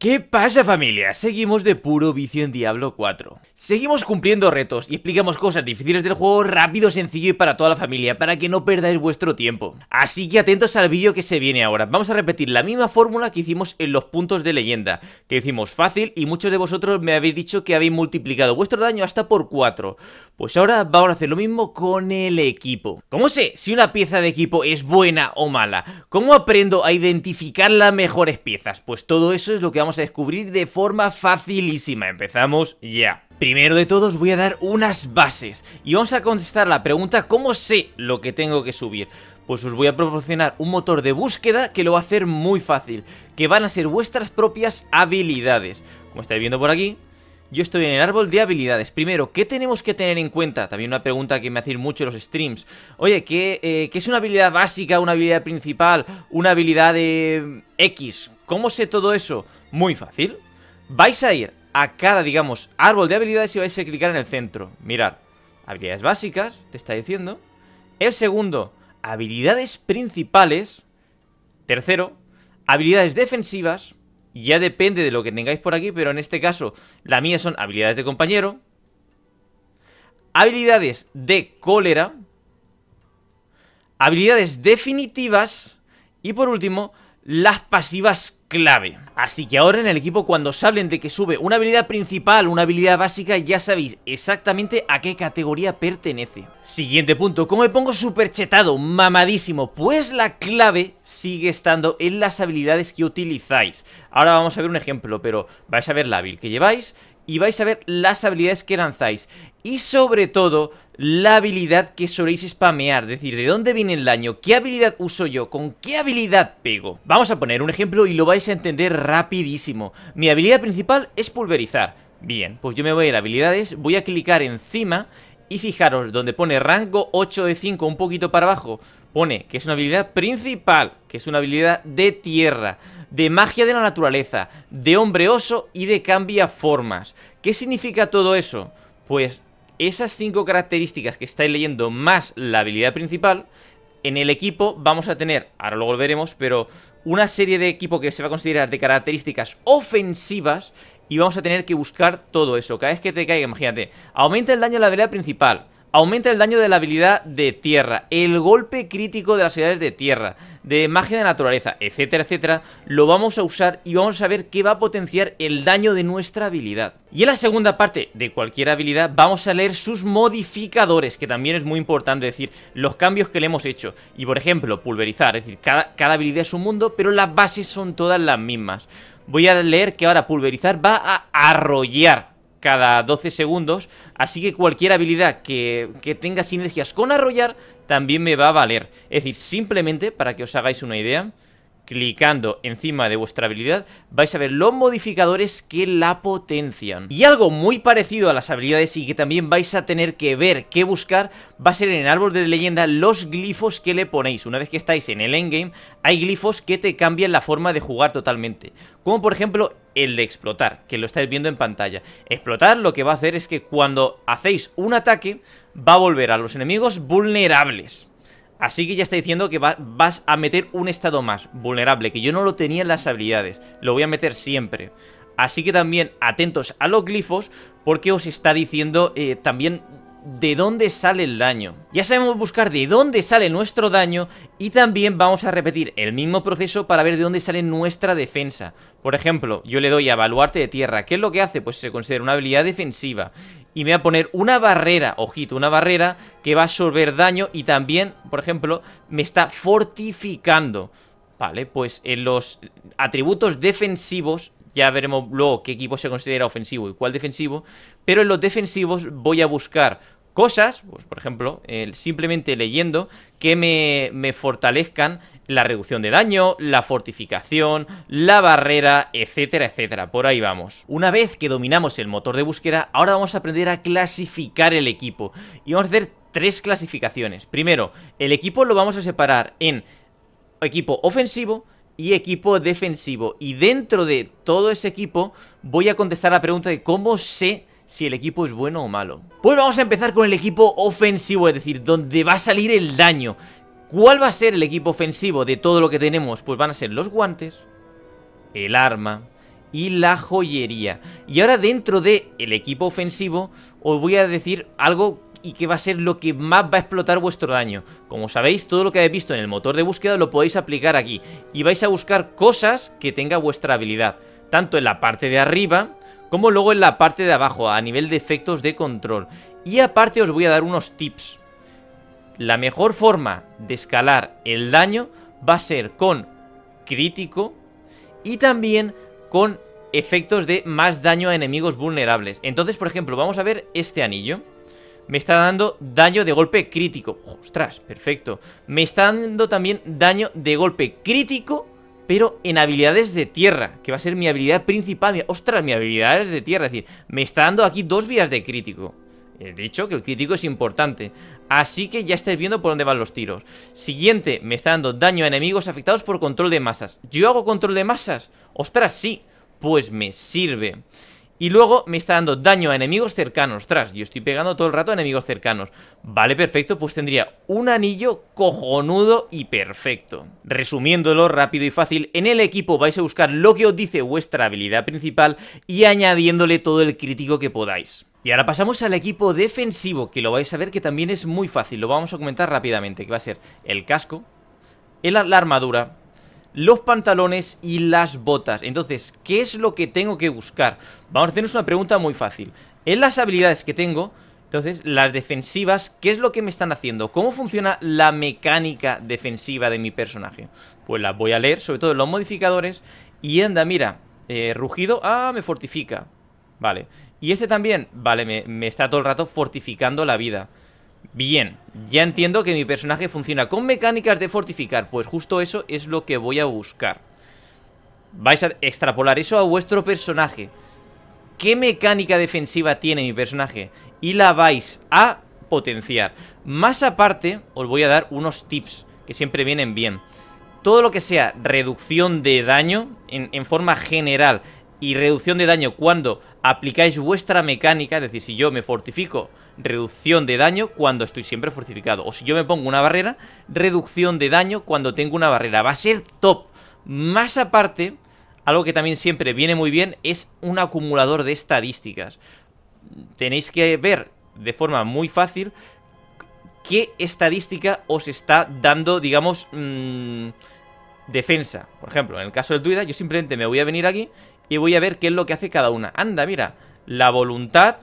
¿Qué pasa familia? Seguimos de puro vicio en Diablo 4. Seguimos cumpliendo retos y explicamos cosas difíciles del juego rápido, sencillo y para toda la familia, para que no perdáis vuestro tiempo. Así que atentos al vídeo que se viene ahora. Vamos a repetir la misma fórmula que hicimos en los puntos de leyenda, que hicimos fácil y muchos de vosotros me habéis dicho que habéis multiplicado vuestro daño hasta por 4. Pues ahora vamos a hacer lo mismo con el equipo. ¿Cómo sé si una pieza de equipo es buena o mala? ¿Cómo aprendo a identificar las mejores piezas? Pues todo eso es lo que vamos a descubrir de forma facilísima. Empezamos ya. Primero de todos voy a dar unas bases y vamos a contestar la pregunta ¿cómo sé lo que tengo que subir? Pues os voy a proporcionar un motor de búsqueda que lo va a hacer muy fácil, que van a ser vuestras propias habilidades. Como estáis viendo por aquí, yo estoy en el árbol de habilidades. Primero, ¿qué tenemos que tener en cuenta? También una pregunta que me hacen mucho los streams. Oye, eh, ¿qué, es una habilidad básica, una habilidad principal, una habilidad de X? ¿Cómo sé todo eso? Muy fácil. Vais a ir a cada, digamos, árbol de habilidades y vais a clicar en el centro. Mirar, habilidades básicas, te está diciendo. El segundo, habilidades principales. Tercero, habilidades defensivas. Ya depende de lo que tengáis por aquí, pero en este caso la mía son habilidades de compañero. Habilidades de cólera. Habilidades definitivas. Y por último, las pasivas clave. Así que ahora en el equipo cuando os hablen de que sube una habilidad principal, una habilidad básica, ya sabéis exactamente a qué categoría pertenece. Siguiente punto, ¿cómo me pongo super chetado, mamadísimo? Pues la clave sigue estando en las habilidades que utilizáis. Ahora vamos a ver un ejemplo, pero vais a ver la build que lleváis y vais a ver las habilidades que lanzáis. Y sobre todo, la habilidad que soléis spamear, es decir, de dónde viene el daño, qué habilidad uso yo, con qué habilidad pego. Vamos a poner un ejemplo y lo vais a entender rapidísimo. Mi habilidad principal es pulverizar. Bien, pues yo me voy a ir a habilidades, voy a clicar encima y fijaros, donde pone rango 8 de 5 un poquito para abajo, Pone que es una habilidad principal, que es una habilidad de tierra, de magia de la naturaleza, de hombre oso y de cambia formas. ¿Qué significa todo eso? Pues esas cinco características que estáis leyendo más la habilidad principal, en el equipo vamos a tener, ahora luego lo veremos, pero una serie de equipo que se va a considerar de características ofensivas y vamos a tener que buscar todo eso. Cada vez que te caiga, imagínate, aumenta el daño de la habilidad principal. Aumenta el daño de la habilidad de tierra, el golpe crítico de las habilidades de tierra, de magia de naturaleza, etcétera, etcétera. Lo vamos a usar y vamos a ver qué va a potenciar el daño de nuestra habilidad. Y en la segunda parte de cualquier habilidad vamos a leer sus modificadores, que también es muy importante, decir, los cambios que le hemos hecho. Y por ejemplo, pulverizar, es decir, cada, cada habilidad es un mundo, pero las bases son todas las mismas. Voy a leer que ahora pulverizar va a arrollar cada 12 segundos, así que cualquier habilidad que, tenga sinergias con arrollar también me va a valer. Es decir, simplemente para que os hagáis una idea, clicando encima de vuestra habilidad vais a ver los modificadores que la potencian. Y algo muy parecido a las habilidades y que también vais a tener que ver qué buscar va a ser en el árbol de leyenda los glifos que le ponéis. Una vez que estáis en el endgame hay glifos que te cambian la forma de jugar totalmente. Como por ejemplo el de explotar, que lo estáis viendo en pantalla. Explotar lo que va a hacer es que cuando hacéis un ataque va a volver a los enemigos vulnerables. Así que ya está diciendo que vas a meter un estado más vulnerable, que yo no lo tenía en las habilidades. Lo voy a meter siempre. Así que también atentos a los glifos porque os está diciendo eh, también de dónde sale el daño. Ya sabemos buscar de dónde sale nuestro daño y también vamos a repetir el mismo proceso para ver de dónde sale nuestra defensa. Por ejemplo, yo le doy a baluarte de tierra. ¿Qué es lo que hace? Pues se considera una habilidad defensiva. Y me va a poner una barrera, ojito, una barrera que va a absorber daño y también, por ejemplo, me está fortificando. Vale, pues en los atributos defensivos ya veremos luego qué equipo se considera ofensivo y cuál defensivo, pero en los defensivos voy a buscar cosas, pues por ejemplo, simplemente leyendo, que me, me, fortalezcan la reducción de daño, la fortificación, la barrera, etcétera, etcétera. Por ahí vamos. Una vez que dominamos el motor de búsqueda, ahora vamos a aprender a clasificar el equipo. Y vamos a hacer tres clasificaciones. Primero, el equipo lo vamos a separar en equipo ofensivo, y equipo defensivo. Y dentro de todo ese equipo voy a contestar la pregunta de cómo sé si el equipo es bueno o malo. Pues vamos a empezar con el equipo ofensivo, es decir, donde va a salir el daño. ¿Cuál va a ser el equipo ofensivo de todo lo que tenemos? Pues van a ser los guantes, el arma y la joyería. Y ahora dentro del el equipo ofensivo os voy a decir algo y que va a ser lo que más va a explotar vuestro daño. Como sabéis, todo lo que habéis visto en el motor de búsqueda lo podéis aplicar aquí y vais a buscar cosas que tenga vuestra habilidad, tanto en la parte de arriba como luego en la parte de abajo a nivel de efectos de control. Y aparte os voy a dar unos tips. La mejor forma de escalar el daño va a ser con crítico y también con efectos de más daño a enemigos vulnerables. Entonces, por ejemplo, vamos a ver este anillo. Me está dando daño de golpe crítico. Ostras, perfecto. Me está dando también daño de golpe crítico, pero en habilidades de tierra, que va a ser mi habilidad principal. Ostras, mi habilidad es de tierra. Es decir, me está dando aquí dos vías de crítico. He dicho que el crítico es importante. Así que ya estáis viendo por dónde van los tiros. Siguiente, me está dando daño a enemigos afectados por control de masas. ¿Yo hago control de masas? Ostras, sí. Pues me sirve. Y luego me está dando daño a enemigos cercanos. Tras, yo estoy pegando todo el rato a enemigos cercanos. Vale, perfecto, pues tendría un anillo cojonudo y perfecto. Resumiéndolo rápido y fácil, en el equipo vais a buscar lo que os dice vuestra habilidad principal y añadiéndole todo el crítico que podáis. Y ahora pasamos al equipo defensivo, que lo vais a ver que también es muy fácil. Lo vamos a comentar rápidamente, que va a ser el casco, la armadura, los pantalones y las botas. Entonces, ¿qué es lo que tengo que buscar? Vamos a hacernos una pregunta muy fácil. En las habilidades que tengo, entonces, las defensivas, ¿qué es lo que me están haciendo? ¿Cómo funciona la mecánica defensiva de mi personaje? Pues las voy a leer, sobre todo en los modificadores. Y anda, mira, eh, rugido, ah, me fortifica. Vale. Y este también, vale, me, me está todo el rato fortificando la vida. Bien, ya entiendo que mi personaje funciona con mecánicas de fortificar, pues justo eso es lo que voy a buscar. Vais a extrapolar eso a vuestro personaje. ¿Qué mecánica defensiva tiene mi personaje? Y la vais a potenciar. Más aparte, os voy a dar unos tips que siempre vienen bien. Todo lo que sea reducción de daño en, forma general y reducción de daño cuando aplicáis vuestra mecánica, es decir, si yo me fortifico, reducción de daño cuando estoy siempre fortificado, o si yo me pongo una barrera, reducción de daño cuando tengo una barrera, va a ser top. Más aparte, algo que también siempre viene muy bien es un acumulador de estadísticas. Tenéis que ver de forma muy fácil qué estadística os está dando, digamos, mm, defensa. Por ejemplo, en el caso del Duida, yo simplemente me voy a venir aquí y voy a ver qué es lo que hace cada una. Anda, mira, la voluntad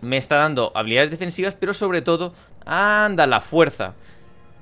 me está dando habilidades defensivas, pero sobre todo, anda, la fuerza.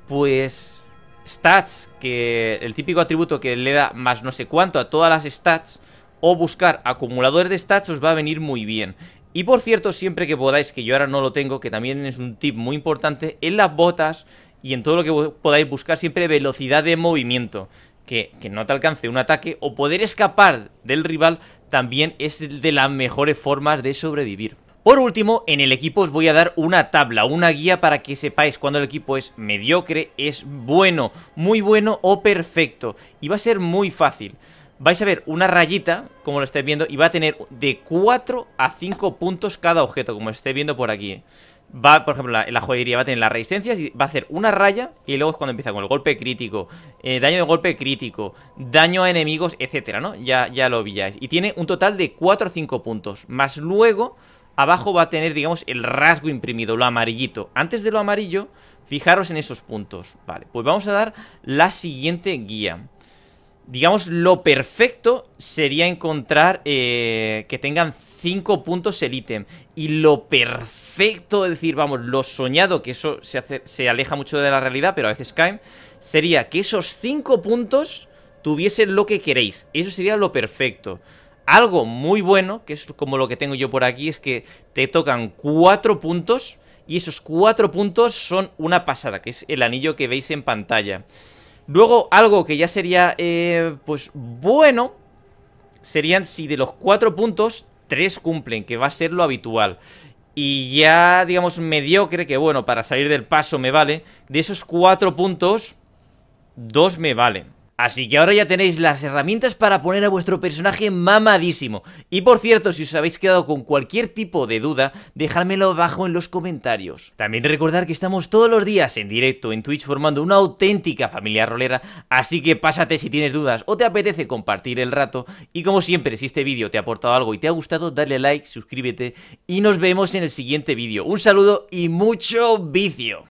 Pues stats, que el típico atributo que le da más no sé cuánto a todas las stats, o buscar acumuladores de stats os va a venir muy bien. Y por cierto, siempre que podáis, que yo ahora no lo tengo, que también es un tip muy importante, en las botas y en todo lo que podáis buscar siempre velocidad de movimiento que, no te alcance un ataque o poder escapar del rival también es de las mejores formas de sobrevivir. Por último, en el equipo os voy a dar una tabla, una guía para que sepáis cuando el equipo es mediocre, es bueno, muy bueno o perfecto. Y va a ser muy fácil. Vais a ver una rayita, como lo estáis viendo, y va a tener de 4 a 5 puntos cada objeto, como estáis viendo por aquí. Eh va, por ejemplo, la, joyería va a tener las resistencias y va a hacer una raya y luego es cuando empieza con el golpe crítico, eh, daño de golpe crítico, daño a enemigos, etcétera, ¿no? Ya, ya lo pilláis. Y tiene un total de 4 o 5 puntos, más luego abajo va a tener, digamos, el rasgo imprimido, lo amarillito. Antes de lo amarillo, fijaros en esos puntos. Vale, pues vamos a dar la siguiente guía. Digamos, lo perfecto sería encontrar eh, que tengan 5 puntos el ítem. Y lo perfecto, es decir, vamos, lo soñado, que eso se, aleja mucho de la realidad, pero a veces caen, sería que esos 5 puntos tuviesen lo que queréis. Eso sería lo perfecto. Algo muy bueno, que es como lo que tengo yo por aquí, es que te tocan 4 puntos y esos 4 puntos son una pasada, que es el anillo que veis en pantalla. Luego, algo que ya sería, eh, pues, bueno, serían si de los 4 puntos tres cumplen, que va a ser lo habitual. Y ya, digamos, mediocre, que bueno, para salir del paso me vale. De esos cuatro puntos, dos me valen. Así que ahora ya tenéis las herramientas para poner a vuestro personaje mamadísimo. Y por cierto, si os habéis quedado con cualquier tipo de duda, dejádmelo abajo en los comentarios. También recordad que estamos todos los días en directo en Twitch formando una auténtica familia rolera, así que pásate si tienes dudas o te apetece compartir el rato. Y como siempre, si este vídeo te ha aportado algo y te ha gustado, dale like, suscríbete y nos vemos en el siguiente vídeo. Un saludo y mucho vicio.